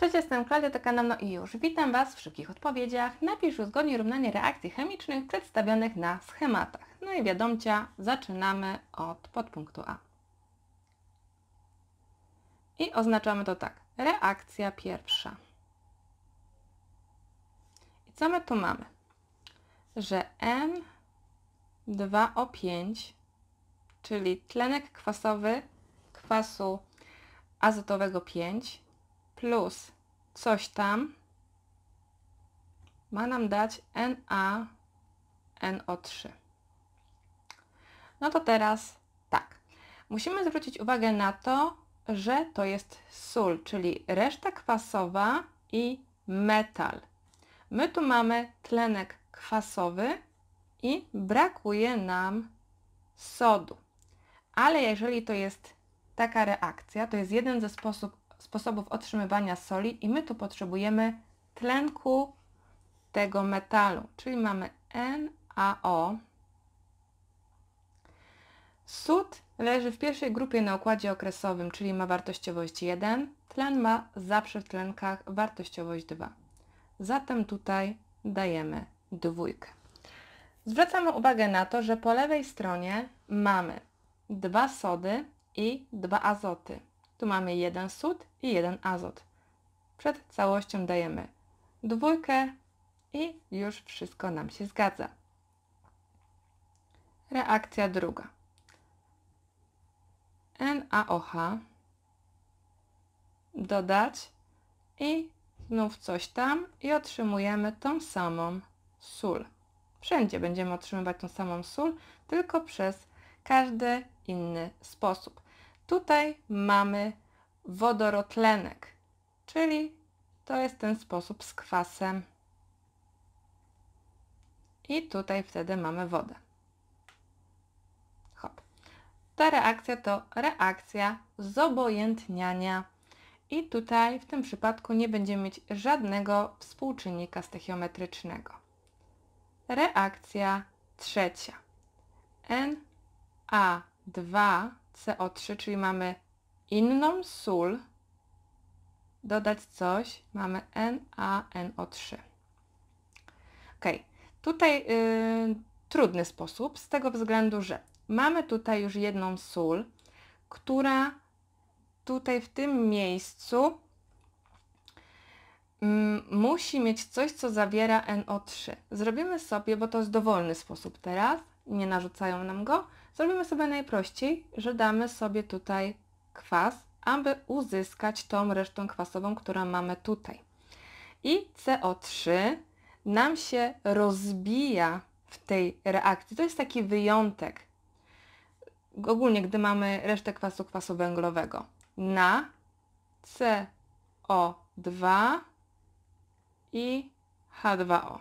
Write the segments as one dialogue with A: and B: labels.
A: Cześć, jestem Klaudia, to No i już. Witam Was w szybkich odpowiedziach. Napisz uzgodnij równanie reakcji chemicznych przedstawionych na schematach. No i wiadomcia, zaczynamy od podpunktu A. I oznaczamy to tak. Reakcja pierwsza. I co my tu mamy? Że M2O5, czyli tlenek kwasowy kwasu azotowego 5, plus coś tam ma nam dać NaNO3. No to teraz tak. Musimy zwrócić uwagę na to, że to jest sól, czyli reszta kwasowa i metal. My tu mamy tlenek kwasowy i brakuje nam sodu. Ale jeżeli to jest taka reakcja, to jest jeden ze sposób sposobów otrzymywania soli i my tu potrzebujemy tlenku tego metalu, czyli mamy NaO. Sód leży w pierwszej grupie na układzie okresowym, czyli ma wartościowość 1, tlen ma zawsze w tlenkach wartościowość 2. Zatem tutaj dajemy dwójkę. Zwracamy uwagę na to, że po lewej stronie mamy dwa sody i dwa azoty. Tu mamy jeden sód i jeden azot. Przed całością dajemy dwójkę i już wszystko nam się zgadza. Reakcja druga. NaOH dodać i znów coś tam i otrzymujemy tą samą sól. Wszędzie będziemy otrzymywać tą samą sól, tylko przez każdy inny sposób. Tutaj mamy wodorotlenek, czyli to jest ten sposób z kwasem. I tutaj wtedy mamy wodę. Hop. Ta reakcja to reakcja zobojętniania. I tutaj w tym przypadku nie będziemy mieć żadnego współczynnika stoichiometrycznego. Reakcja trzecia. Na2 CO3, czyli mamy inną sól, dodać coś, mamy NaNO3. Ok, tutaj y, trudny sposób, z tego względu, że mamy tutaj już jedną sól, która tutaj w tym miejscu mm, musi mieć coś, co zawiera NO3. Zrobimy sobie, bo to jest dowolny sposób teraz, nie narzucają nam go, Zrobimy sobie najprościej, że damy sobie tutaj kwas, aby uzyskać tą resztę kwasową, którą mamy tutaj. I CO3 nam się rozbija w tej reakcji. To jest taki wyjątek. Ogólnie, gdy mamy resztę kwasu kwasu węglowego na CO2 i H2O.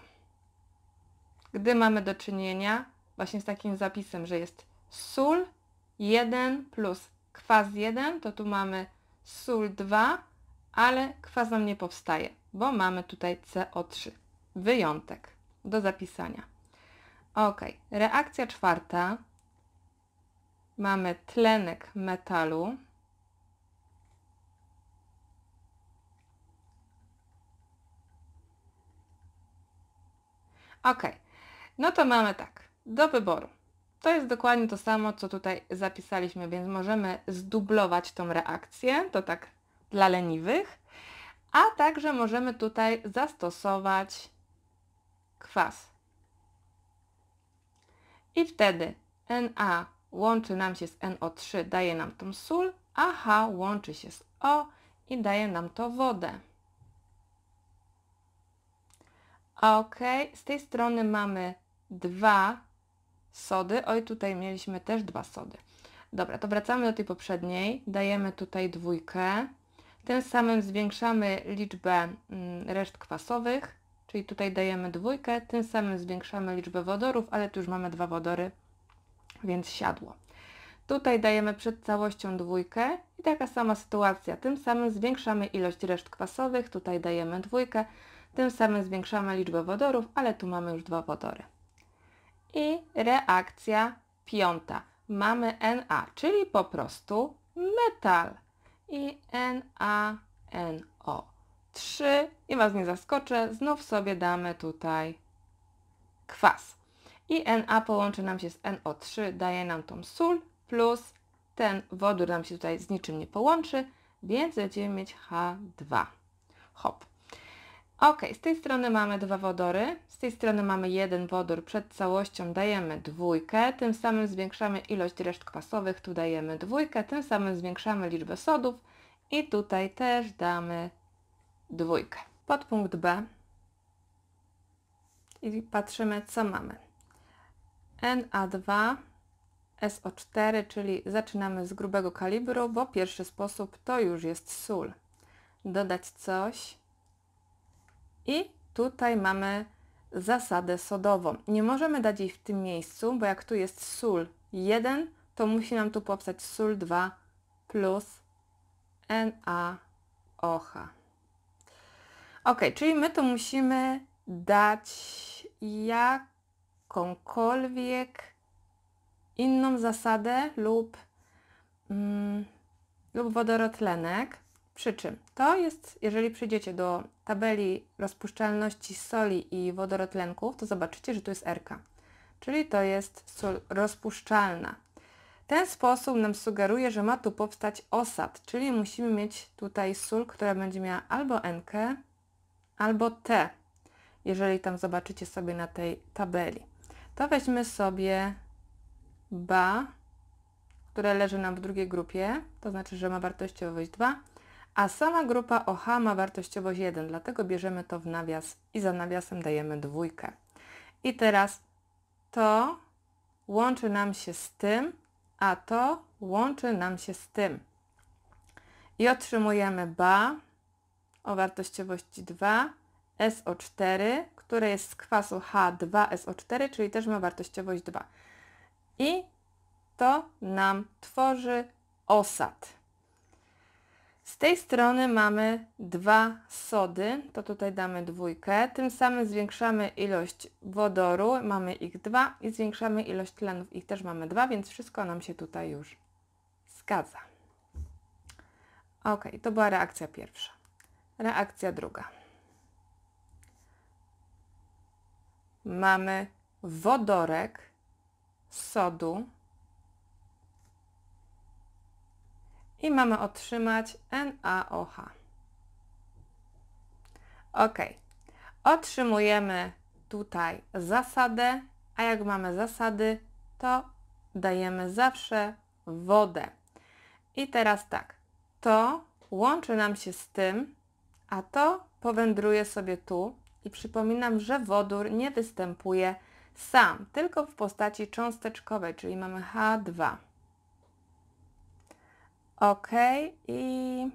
A: Gdy mamy do czynienia właśnie z takim zapisem, że jest sól 1 plus kwas 1, to tu mamy sól 2, ale kwas nam nie powstaje, bo mamy tutaj CO3. Wyjątek do zapisania. Ok, reakcja czwarta. Mamy tlenek metalu. Ok, no to mamy tak, do wyboru to jest dokładnie to samo, co tutaj zapisaliśmy, więc możemy zdublować tą reakcję, to tak dla leniwych, a także możemy tutaj zastosować kwas. I wtedy Na łączy nam się z NO3, daje nam tą sól, a H łączy się z O i daje nam to wodę. Ok, z tej strony mamy dwa sody. Oj, tutaj mieliśmy też dwa sody. Dobra, to wracamy do tej poprzedniej. Dajemy tutaj dwójkę. Tym samym zwiększamy liczbę mm, reszt kwasowych, czyli tutaj dajemy dwójkę, tym samym zwiększamy liczbę wodorów, ale tu już mamy dwa wodory, więc siadło. Tutaj dajemy przed całością dwójkę i taka sama sytuacja, tym samym zwiększamy ilość reszt kwasowych, tutaj dajemy dwójkę, tym samym zwiększamy liczbę wodorów, ale tu mamy już dwa wodory. I reakcja piąta. Mamy Na, czyli po prostu metal. I NaNO. 3 i Was nie zaskoczę, znów sobie damy tutaj kwas. I Na połączy nam się z NO3, daje nam tą sól, plus ten wodór nam się tutaj z niczym nie połączy, więc będziemy mieć H2. Hop. Ok, z tej strony mamy dwa wodory, z tej strony mamy jeden wodór, przed całością dajemy dwójkę, tym samym zwiększamy ilość reszt kwasowych, tu dajemy dwójkę, tym samym zwiększamy liczbę sodów i tutaj też damy dwójkę. Podpunkt B i patrzymy co mamy. Na2 SO4, czyli zaczynamy z grubego kalibru, bo pierwszy sposób to już jest sól. Dodać coś, i tutaj mamy zasadę sodową. Nie możemy dać jej w tym miejscu, bo jak tu jest sól 1, to musi nam tu powstać sól 2 plus NaOH. Ok, czyli my tu musimy dać jakąkolwiek inną zasadę lub, mm, lub wodorotlenek. Przy czym to jest, jeżeli przyjdziecie do tabeli rozpuszczalności soli i wodorotlenków, to zobaczycie, że tu jest RK, czyli to jest sól rozpuszczalna. Ten sposób nam sugeruje, że ma tu powstać osad, czyli musimy mieć tutaj sól, która będzie miała albo NK, albo T, jeżeli tam zobaczycie sobie na tej tabeli. To weźmy sobie BA, które leży nam w drugiej grupie, to znaczy, że ma wartościowość 2 a sama grupa OH ma wartościowość 1, dlatego bierzemy to w nawias i za nawiasem dajemy dwójkę. I teraz to łączy nam się z tym, a to łączy nam się z tym. I otrzymujemy BA o wartościowości 2, SO4, które jest z kwasu H2SO4, czyli też ma wartościowość 2. I to nam tworzy osad. Z tej strony mamy dwa sody, to tutaj damy dwójkę, tym samym zwiększamy ilość wodoru, mamy ich dwa i zwiększamy ilość tlenów, ich też mamy dwa, więc wszystko nam się tutaj już zgadza. Ok, to była reakcja pierwsza. Reakcja druga. Mamy wodorek sodu i mamy otrzymać NaOH. Ok, otrzymujemy tutaj zasadę, a jak mamy zasady, to dajemy zawsze wodę. I teraz tak, to łączy nam się z tym, a to powędruje sobie tu i przypominam, że wodór nie występuje sam, tylko w postaci cząsteczkowej, czyli mamy H2 ok i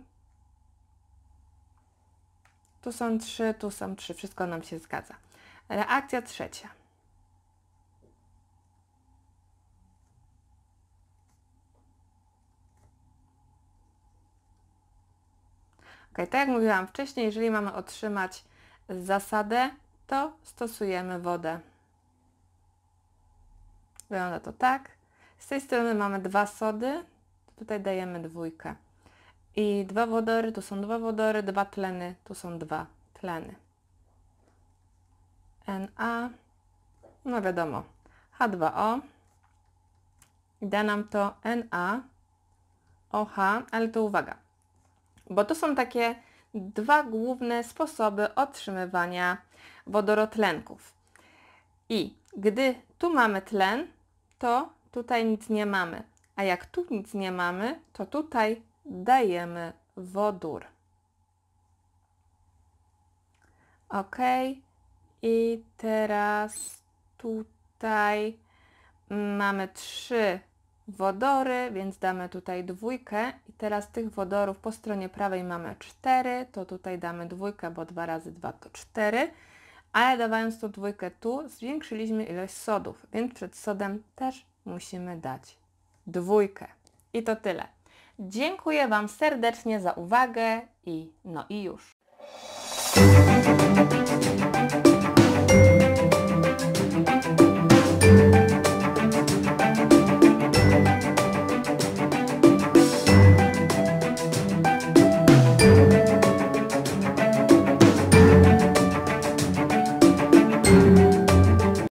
A: tu są trzy, tu są trzy, wszystko nam się zgadza. Reakcja trzecia. Ok, tak jak mówiłam wcześniej, jeżeli mamy otrzymać zasadę, to stosujemy wodę. Wygląda to tak. Z tej strony mamy dwa sody, Tutaj dajemy dwójkę. I dwa wodory, tu są dwa wodory, dwa tleny, tu są dwa tleny. Na, no wiadomo, H2O. I da nam to Na, OH, ale to uwaga, bo to są takie dwa główne sposoby otrzymywania wodorotlenków. I gdy tu mamy tlen, to tutaj nic nie mamy. A jak tu nic nie mamy, to tutaj dajemy wodór. Ok. I teraz tutaj mamy trzy wodory, więc damy tutaj dwójkę i teraz tych wodorów po stronie prawej mamy cztery, to tutaj damy dwójkę, bo dwa razy dwa to cztery. ale dawając tu dwójkę tu zwiększyliśmy ilość sodów, więc przed sodem też musimy dać dwójkę. I to tyle. Dziękuję Wam serdecznie za uwagę i no i już.